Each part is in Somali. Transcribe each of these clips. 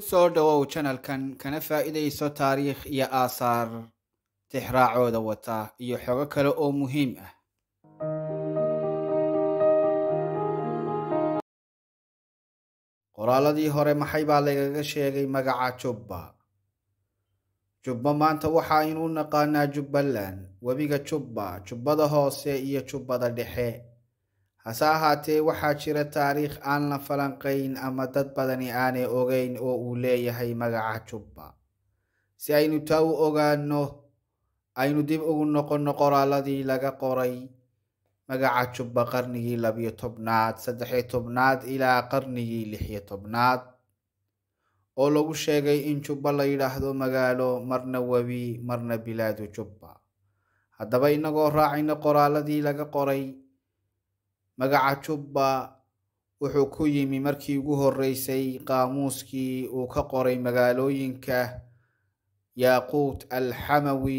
soo dhawow janalkan kana faa'iidayso taariikh iyo aasaar tixraacooda wata iyo xogo kale oo muhiim ah qoraaladii hore maxay baa lagaga sheegay magaca jubba jubbo maanta waxa aynuu naqaanaa jubbaland webiga jubba jubbada hoose iyo jubbada dhexe hase ahaatee waxaa jira taariikh aan la falanqayn ama dad badani aanay ogeyn oo uu leeyahay magaca jubba si aynu taa u ogaanno aynu dib ugu noqonno qoraalladii laga qoray magaca jubba qarnigii labiyo tobnaad saddexiyo tobnaad ilaa qarnigii lixiyo tobnaad oo lagu sheegay in jubba la yidhaahdo magaalo marna webi marna bilaadu jubba haddaba innagoo raacayno qoraalladii laga qoray magaca jubba wuxuu ku yimi markii ugu horreysay qaamuuskii uu ka qoray magaalooyinka yaaquut alxamawi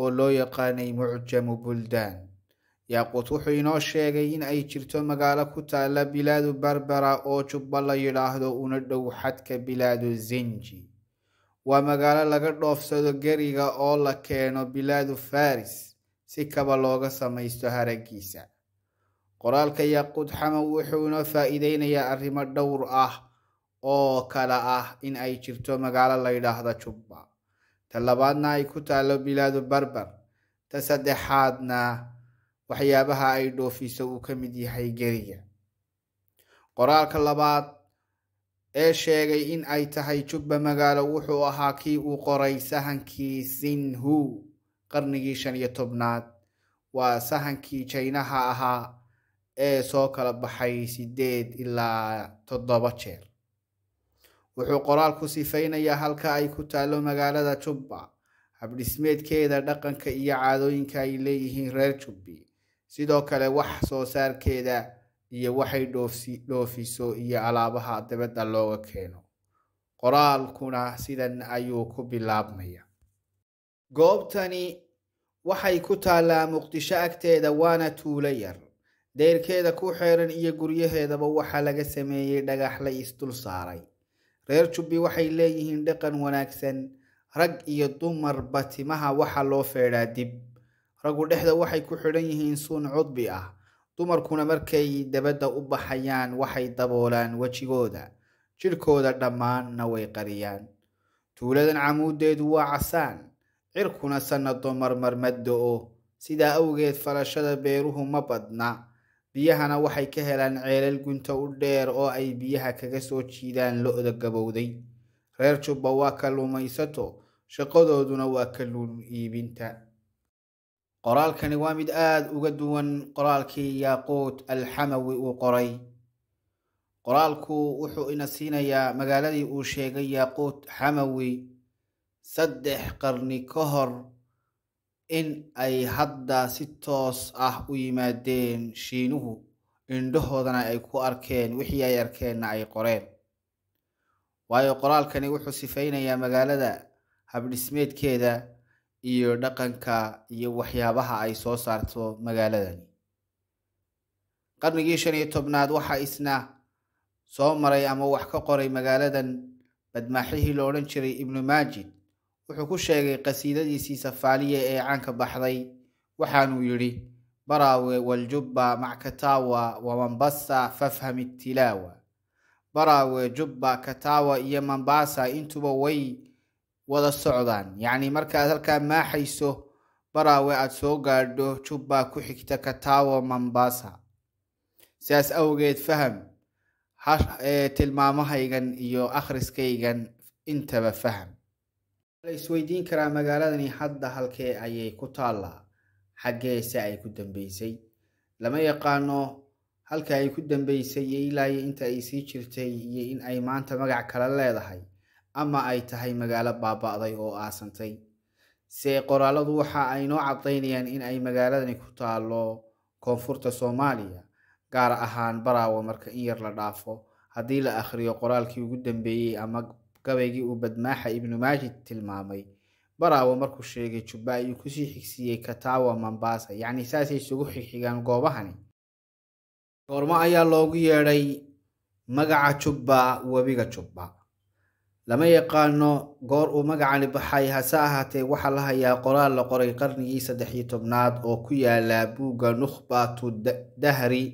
oo loo yaqaanay mucjamu buldaan yaaquut wuxuu inoo sheegay in ay jirto magaalo ku taala bilaadu berbera oo jubba la yidhaahdo una dhow xadka bilaadu zinji waa magaalo laga dhoofsado geriga oo la keeno bilaadu faris si kaba looga samaysto haragiisa qoraalka yaaqud xamow wuxuu inoo faa'iideynayaa arrimo dhowr ah oo kale ah in ay jirto magaalo la yidhaahda jubba ta labaadna ay ku taallo bilaadu barber ta saddexaadna waxyaabaha ay dhoofiso uu ka mid yahay geriga qoraalka labaad ee sheegay in ay tahay jubba magaalo wuxuu ahaa kii uu qoray sahankii sinhu qarnigii shan iyo tobnaad waa sahankii jaynaha ahaa ee soo kala baxay sideed ilaa toddoba jeer wuxuu qoraalku sifaynayaa halka ay ku taallo magaalada jubba habdhismeedkeeda dhaqanka iyo caadooyinka ay leeyihiin reer jubbi sidoo kale wax soo saarkeeda iyo waxay dhoofidhoofiso iyo alaabaha dabadda looga keeno qoraalkuna sidan ayuu ku bilaabmaya goobtani waxay ku taallaa muqdisho agteeda waana tuulo yar deyrkeeda ku xeeran iyo guryaheedaba waxaa laga sameeyey dhagax la isdul saaray reer jubbi waxay leeyihiin dhaqan wanaagsan rag iyo dumarba timaha waxaa loo feedhaa dib raggu dhexda waxay ku xidhan yihiin suun cudbi ah dumarkuna markay dabadda u baxayaan waxay daboolaan wejigooda jidhkooda dhammaanna way qariyaan tuuladan camuuddeedu waa casaan cirkuna sannado marmarmadda o sidaa awgeed farashada beeruhu ma badna biyahana waxay ka helaan ceelal gunta u dheer oo ay biyaha kaga soo jiidaan lo-da gabowday reer jubba waa kalluumaysato shaqadooduna waa kalluun iibinta qoraalkani waa mid aada uga duwan qoraalkii yaaquud alxamawi uu qoray qoraalku wuxuu ina siinayaa magaaladii uu sheegay yaaquud xamawi saddex qarni ka hor in ay hadda si toos ah u yimaadeen shiinuhu indhahoodana ay ku arkeen wixii ay arkeenna ay qoreen waayo qoraalkani wuxuu sifaynayaa magaalada habdhismeedkeeda iyo dhaqanka iyo waxyaabaha ay soo saarto magaaladani qarnigii shan iyo tobnaad waxaa isna soo maray ama wax ka qoray magaaladan badmaaxihii lo odhan jiray ibnu maajid wuxuu ku sheegay qasiidadiisii safaaliya ee caanka baxday waxaanuu yidhi baraawe waljubba mackatawa wa mambasa fafham itilaawa baraawe jubba katawa iyo mambasa intuba way wada socdaan yacnii markaad halkaa maaxayso baraawe aada soo gaadho jubba ku xigta katawa mambasa sidaas awgeed faham tilmaamahaygan iyo akhriskaygan intaba faham la isweydiin karaa magaaladani hadda halkee ayay ku taallaa xaggee ay ku dambeysay lama yaqaano halka ay ku dambeysay iyo ilaayo inta ay sii jirtay iyo in ay maanta magac kale leedahay ama ay tahay magaalo baaba'day oo aasantay se qoraaladu waxa ay noo caddaynayaan in ay magaaladani ku taallo koonfurta soomaaliya gaar ahaan baraawo marka in yar la dhaafo haddii la akhriyo qoraalkii ugu dambeeyey ama gabaygii uu badmaaxa ibnu maajid tilmaamay baraawo markuu sheegay jubba ayuu kusii xigsiiyey kataawa mambaasa yacni saasay isugu xigxigaan goobahani goormo ayaa loogu yeedhay magaca jubba webiga jubba lama yaqaano goor uu magacani baxay hase ahaatee waxaa la hayaa qoraal la qoray qarnigii saddex iyo tobnaad oo ku yaala buugga nukhbatu dahri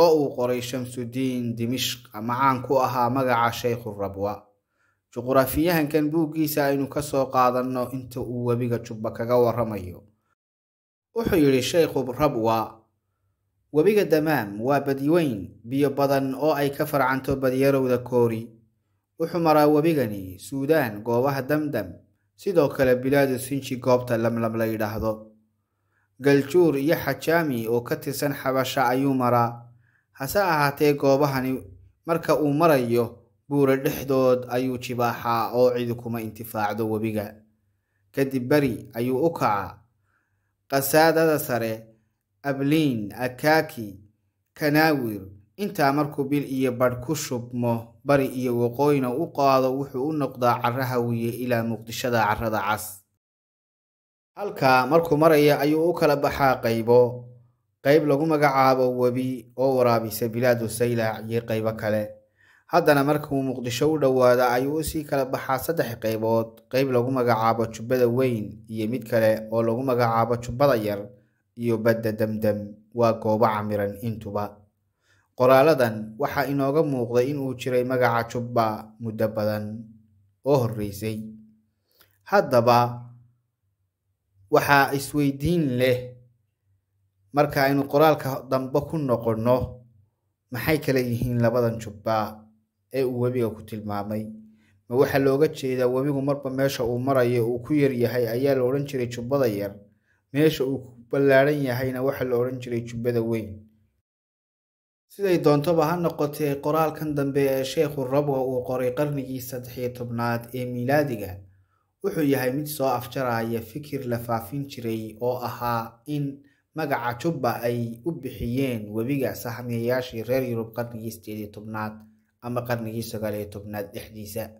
oo uu qoray shamsuddiin dimishq ama caan ku ahaa magaca sheykhu rabwa juqraafiyahankan buuggiisa aynu ka soo qaadanno inta uu webiga jubba kaga warramayo wuxuu yidhi sheykhu rabwa webiga damaam waa badweyn biyo badan oo ay ka farcanto badyarowda koori wuxuu maraa webigani suudaan goobaha damdam sidoo kale bilaadu sinji goobta lamlam la yidhaahdo galjuur iyo xajaami oo ka tirsan xabasha ayuu maraa hase ahaatee goobahani marka uu marayo buura dhexdood ayuu jibaaxaa oo cidi kuma intifaacdo webiga kadib beri ayuu u kacaa qasaadada sare abliin akaaki kanaawir intaa markuu bil iyo badh ku shubmo bari iyo waqooyina u qaado wuxuu u noqdaa cara hawiye ilaa muqdishada carrada cas halkaa markuu maraya ayuu u kala baxaa qaybo qayb lagu magacaabo webi oo waraabisa bilaadu saylac iyo qaybo kale haddana markuu muqdisho u dhowaada ayuu usii kala baxaa saddex qaybood qayb lagu magacaabo jubbada weyn iyo mid kale oo lagu magacaabo jubbada yar iyo badda demdem waa goobo camiran intuba qoraalladan waxaa inooga muuqday inuu jiray magaca jubba muddo badan oo horreysay haddaba waxaa isweydiin leh marka aynu qoraalka dambe ku noqonno maxay kala yihiin labadan jubba ee uu webiga ku tilmaamay ma waxaa looga jeedaa webigu marba meesha uu marayo uu ku yaryahay ayaa la odhan jiray jubbada yar meesha uu ku ballaadhan yahayna waxaa la odhan jiray jubbada weyn siday doontoba ha noqotee qoraalkan dambe ee sheekhu rabwa uu qoray qarnigii saddexiyo tobnaad ee miilaadiga wuxuu yahay mid soo afjaraaya fikir la faafin jiray oo ahaa in magaca jubba ay u bixiyeen webiga sahmiyayaashii reer yurub qarnigii sideed iyo tobnaad ama qarnigii sagaal iyo tobnaad dhexdiisa